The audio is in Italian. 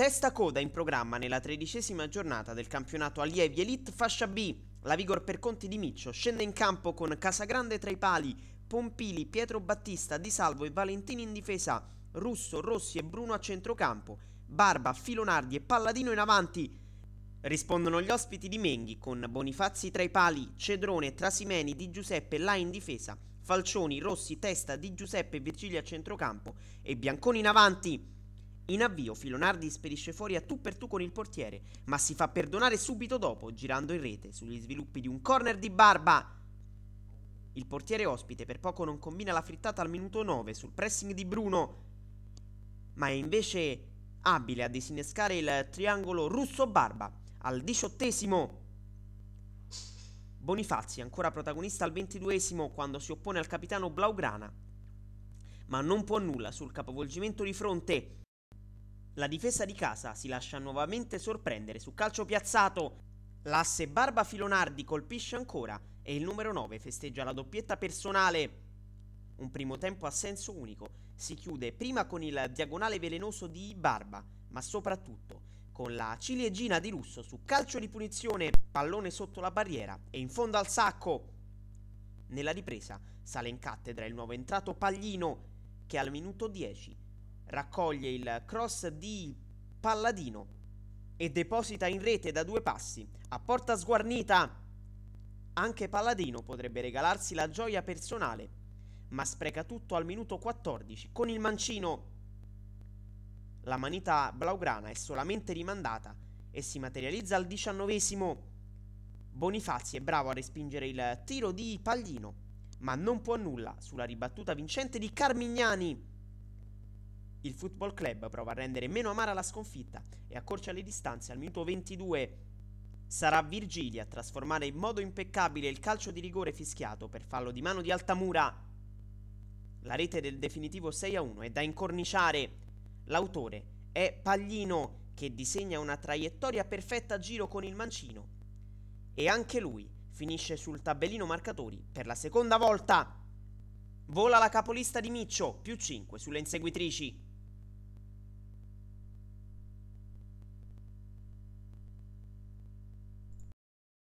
Testa coda in programma nella tredicesima giornata del campionato Allievi Elite Fascia B. La Vigor per conti di Miccio scende in campo con Casagrande tra i pali, Pompili, Pietro Battista, Di Salvo e Valentini in difesa, Russo, Rossi e Bruno a centrocampo, Barba, Filonardi e Palladino in avanti. Rispondono gli ospiti di Menghi con Bonifazzi tra i pali, Cedrone, Trasimeni, Di Giuseppe là in difesa, Falcioni, Rossi, Testa, Di Giuseppe e Virgilia a centrocampo e Bianconi in avanti. In avvio, Filonardi sperisce fuori a tu per tu con il portiere, ma si fa perdonare subito dopo, girando in rete sugli sviluppi di un corner di Barba. Il portiere ospite per poco non combina la frittata al minuto 9 sul pressing di Bruno, ma è invece abile a disinnescare il triangolo russo-barba al diciottesimo. Bonifazzi, ancora protagonista al ventiduesimo, quando si oppone al capitano Blaugrana, ma non può nulla sul capovolgimento di fronte la difesa di casa si lascia nuovamente sorprendere su calcio piazzato. L'asse Barba Filonardi colpisce ancora e il numero 9 festeggia la doppietta personale. Un primo tempo a senso unico si chiude prima con il diagonale velenoso di Barba, ma soprattutto con la ciliegina di Russo su calcio di punizione, pallone sotto la barriera e in fondo al sacco. Nella ripresa sale in cattedra il nuovo entrato Paglino che al minuto 10 raccoglie il cross di Palladino e deposita in rete da due passi, a porta sguarnita. Anche Palladino potrebbe regalarsi la gioia personale, ma spreca tutto al minuto 14 con il mancino. La manita blaugrana è solamente rimandata e si materializza al diciannovesimo. Bonifazi è bravo a respingere il tiro di Paglino, ma non può nulla sulla ribattuta vincente di Carmignani. Il Football Club prova a rendere meno amara la sconfitta e accorcia le distanze al minuto 22 Sarà Virgilia a trasformare in modo impeccabile il calcio di rigore fischiato per fallo di mano di Altamura. La rete del definitivo 6 a 1 è da incorniciare. L'autore è Paglino che disegna una traiettoria perfetta a giro con il mancino. E anche lui finisce sul tabellino marcatori per la seconda volta. Vola la capolista di Miccio, più 5 sulle inseguitrici.